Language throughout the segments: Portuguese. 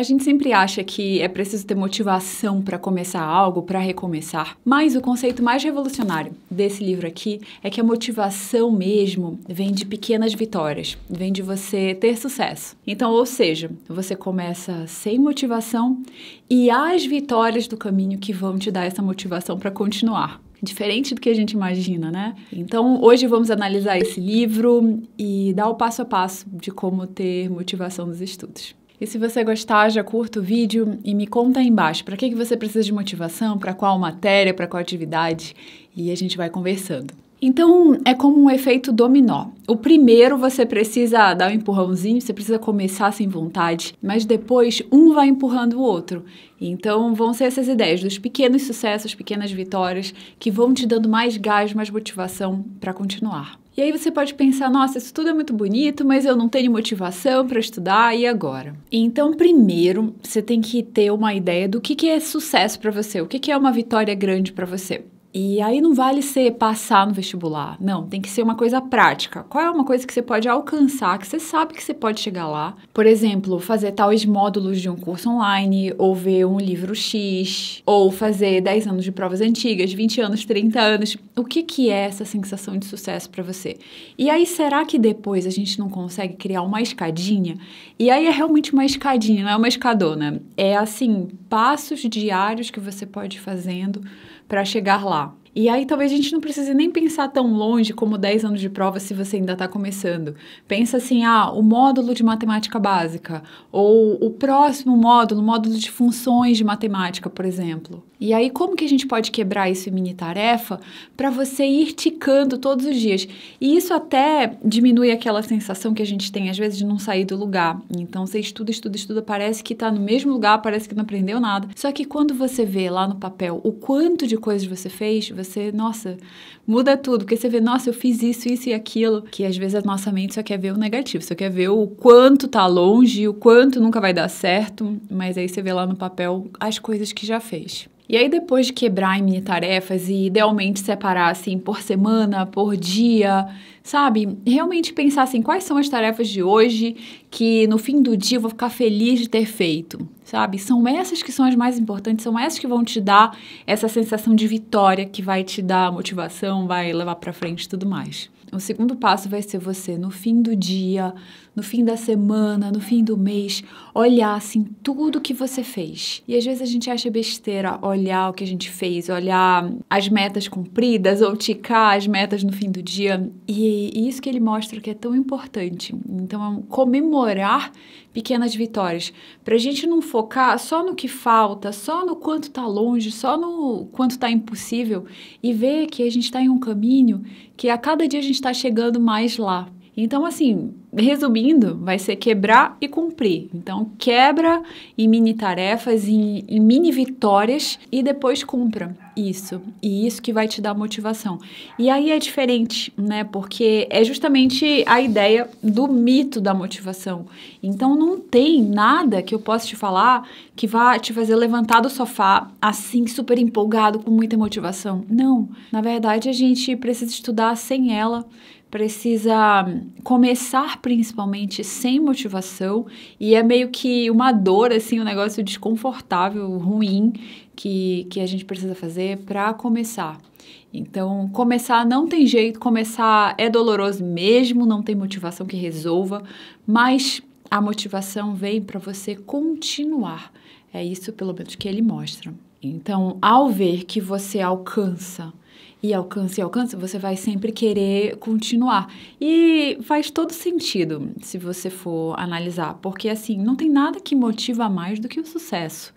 A gente sempre acha que é preciso ter motivação para começar algo, para recomeçar, mas o conceito mais revolucionário desse livro aqui é que a motivação mesmo vem de pequenas vitórias, vem de você ter sucesso. Então, ou seja, você começa sem motivação e as vitórias do caminho que vão te dar essa motivação para continuar diferente do que a gente imagina, né? Então, hoje vamos analisar esse livro e dar o passo a passo de como ter motivação nos estudos. E se você gostar, já curta o vídeo e me conta aí embaixo para que, que você precisa de motivação, para qual matéria, para qual atividade, e a gente vai conversando. Então, é como um efeito dominó. O primeiro você precisa dar um empurrãozinho, você precisa começar sem vontade, mas depois um vai empurrando o outro. Então, vão ser essas ideias dos pequenos sucessos, pequenas vitórias, que vão te dando mais gás, mais motivação para continuar. E aí você pode pensar, nossa, isso tudo é muito bonito, mas eu não tenho motivação para estudar, e agora? Então, primeiro, você tem que ter uma ideia do que, que é sucesso para você, o que, que é uma vitória grande para você. E aí não vale ser passar no vestibular. Não, tem que ser uma coisa prática. Qual é uma coisa que você pode alcançar, que você sabe que você pode chegar lá? Por exemplo, fazer tais módulos de um curso online, ou ver um livro X, ou fazer 10 anos de provas antigas, 20 anos, 30 anos. O que, que é essa sensação de sucesso para você? E aí, será que depois a gente não consegue criar uma escadinha? E aí é realmente uma escadinha, não é uma escadona. É assim, passos diários que você pode ir fazendo para chegar lá. E aí talvez a gente não precise nem pensar tão longe como 10 anos de prova se você ainda está começando. Pensa assim, ah, o módulo de matemática básica, ou o próximo módulo, módulo de funções de matemática, por exemplo. E aí como que a gente pode quebrar isso em mini tarefa para você ir ticando todos os dias? E isso até diminui aquela sensação que a gente tem às vezes de não sair do lugar. Então você estuda, estuda, estuda, parece que está no mesmo lugar, parece que não aprendeu nada. Só que quando você vê lá no papel o quanto de coisas você fez, você, nossa, muda tudo, porque você vê, nossa, eu fiz isso, isso e aquilo, que às vezes a nossa mente só quer ver o negativo, só quer ver o quanto tá longe, o quanto nunca vai dar certo, mas aí você vê lá no papel as coisas que já fez. E aí, depois de quebrar em mini tarefas e idealmente separar assim por semana, por dia, sabe? Realmente pensar assim, quais são as tarefas de hoje que no fim do dia eu vou ficar feliz de ter feito, sabe? São essas que são as mais importantes, são essas que vão te dar essa sensação de vitória que vai te dar motivação, vai levar para frente e tudo mais. O segundo passo vai ser você, no fim do dia, no fim da semana, no fim do mês, olhar assim tudo que você fez. E às vezes a gente acha besteira olhar o que a gente fez, olhar as metas cumpridas ou ticar as metas no fim do dia. E, e isso que ele mostra que é tão importante. Então, é comemorar pequenas vitórias, para a gente não focar só no que falta, só no quanto está longe, só no quanto está impossível e ver que a gente está em um caminho que a cada dia a gente está chegando mais lá. Então, assim, resumindo, vai ser quebrar e cumprir. Então, quebra em mini tarefas, em, em, mini vitórias e depois cumpra isso. E isso que vai te dar motivação. E aí é diferente, né? Porque é justamente a ideia do mito da motivação. Então, não tem nada que eu possa te falar que vá te fazer levantar do sofá assim, super empolgado, com muita motivação. Não. Na verdade, a gente precisa estudar sem ela precisa hum, começar principalmente sem motivação e é meio que uma dor assim, um negócio desconfortável, ruim que que a gente precisa fazer para começar. Então, começar não tem jeito, começar é doloroso mesmo, não tem motivação que resolva, mas a motivação vem para você continuar. É isso, pelo menos, que ele mostra. Então, ao ver que você alcança e alcança e alcança, você vai sempre querer continuar. E faz todo sentido se você for analisar, porque assim, não tem nada que motiva mais do que o sucesso,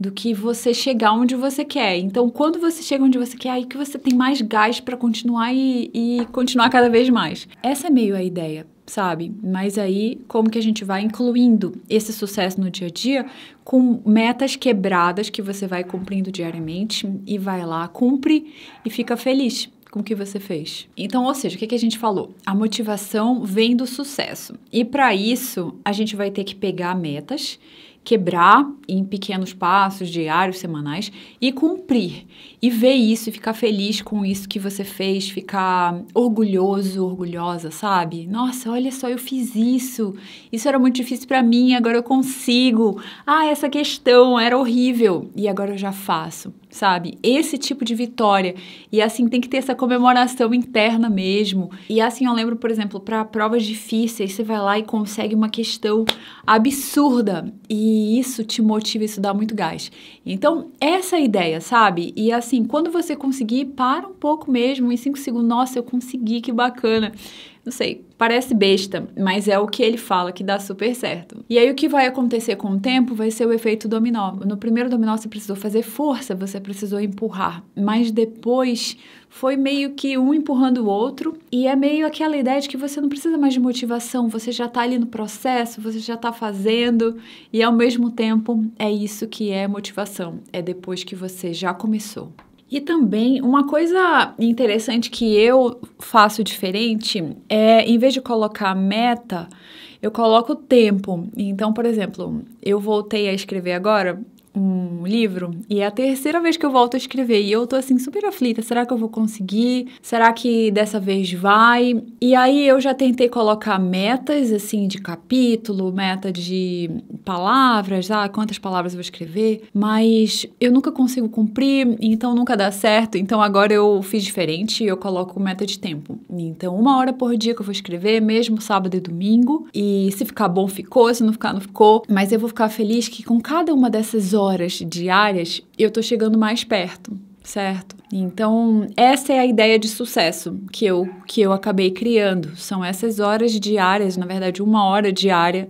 do que você chegar onde você quer. Então, quando você chega onde você quer, é aí que você tem mais gás para continuar e, e continuar cada vez mais. Essa é meio a ideia sabe? Mas aí, como que a gente vai incluindo esse sucesso no dia a dia com metas quebradas que você vai cumprindo diariamente e vai lá, cumpre e fica feliz com o que você fez. Então, ou seja, o que, que a gente falou? A motivação vem do sucesso. E para isso, a gente vai ter que pegar metas quebrar em pequenos passos diários, semanais e cumprir. E ver isso e ficar feliz com isso que você fez, ficar orgulhoso, orgulhosa, sabe? Nossa, olha só, eu fiz isso. Isso era muito difícil para mim, agora eu consigo. Ah, essa questão era horrível e agora eu já faço sabe? Esse tipo de vitória. E assim, tem que ter essa comemoração interna mesmo. E assim, eu lembro, por exemplo, para provas difíceis, você vai lá e consegue uma questão absurda. E isso te motiva, isso dá muito gás. Então, essa é a ideia, sabe? E assim, quando você conseguir, para um pouco mesmo, em cinco segundos, nossa, eu consegui, que bacana. Não sei, parece besta, mas é o que ele fala que dá super certo. E aí o que vai acontecer com o tempo vai ser o efeito dominó. No primeiro dominó você precisou fazer força, você precisou empurrar, mas depois foi meio que um empurrando o outro e é meio aquela ideia de que você não precisa mais de motivação, você já tá ali no processo, você já tá fazendo e ao mesmo tempo é isso que é motivação, é depois que você já começou. E também uma coisa interessante que eu faço diferente é, em vez de colocar meta, eu coloco tempo. Então, por exemplo, eu voltei a escrever agora um livro e é a terceira vez que eu volto a escrever e eu tô assim super aflita, será que eu vou conseguir? Será que dessa vez vai? E aí eu já tentei colocar metas assim de capítulo, meta de palavras, ah, quantas palavras eu vou escrever, mas eu nunca consigo cumprir, então nunca dá certo. Então agora eu fiz diferente, eu coloco meta de tempo. Então uma hora por dia que eu vou escrever, mesmo sábado e domingo, e se ficar bom ficou, se não ficar não ficou, mas eu vou ficar feliz que com cada uma dessas horas horas diárias, eu estou chegando mais perto, certo? Então, essa é a ideia de sucesso que eu, que eu acabei criando. São essas horas diárias, na verdade, uma hora diária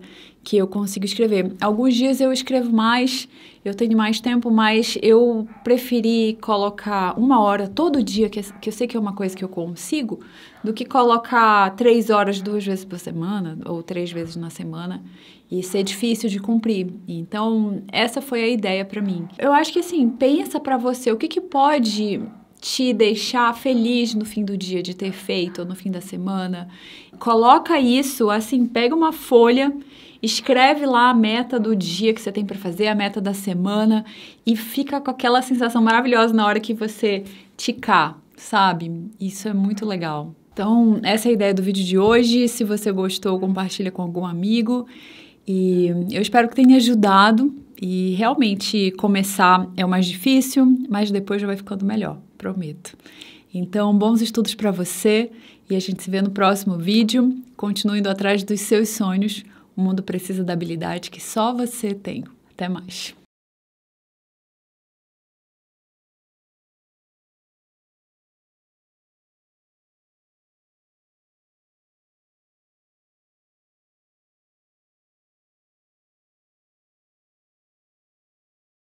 que eu consigo escrever. Alguns dias eu escrevo mais, eu tenho mais tempo, mas eu preferi colocar uma hora todo dia, que, que eu sei que é uma coisa que eu consigo, do que colocar três horas duas vezes por semana ou três vezes na semana e ser difícil de cumprir. Então, essa foi a ideia para mim. Eu acho que assim, pensa para você o que, que pode te deixar feliz no fim do dia de ter feito ou no fim da semana. Coloca isso, assim, pega uma folha Escreve lá a meta do dia que você tem para fazer, a meta da semana e fica com aquela sensação maravilhosa na hora que você ticar, sabe? Isso é muito legal. Então, essa é a ideia do vídeo de hoje. Se você gostou, compartilha com algum amigo. E eu espero que tenha ajudado. E realmente começar é o mais difícil, mas depois já vai ficando melhor, prometo. Então, bons estudos para você e a gente se vê no próximo vídeo. continuando atrás dos seus sonhos o mundo precisa da habilidade que só você tem. Até mais.